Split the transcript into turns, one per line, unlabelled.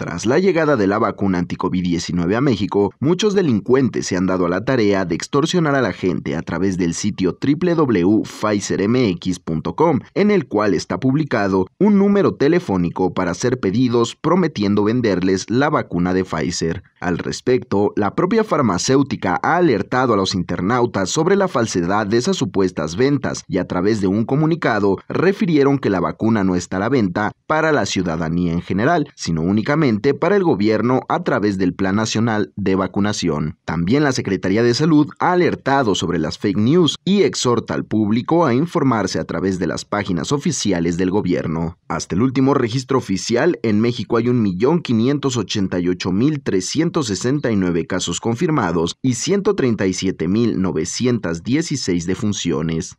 Tras la llegada de la vacuna anticovid-19 a México, muchos delincuentes se han dado a la tarea de extorsionar a la gente a través del sitio www.pfizermx.com, en el cual está publicado un número telefónico para hacer pedidos prometiendo venderles la vacuna de Pfizer. Al respecto, la propia farmacéutica ha alertado a los internautas sobre la falsedad de esas supuestas ventas y a través de un comunicado refirieron que la vacuna no está a la venta para la ciudadanía en general, sino únicamente para el gobierno a través del Plan Nacional de Vacunación. También la Secretaría de Salud ha alertado sobre las fake news y exhorta al público a informarse a través de las páginas oficiales del gobierno. Hasta el último registro oficial, en México hay 1.588.369 casos confirmados y 137.916 defunciones.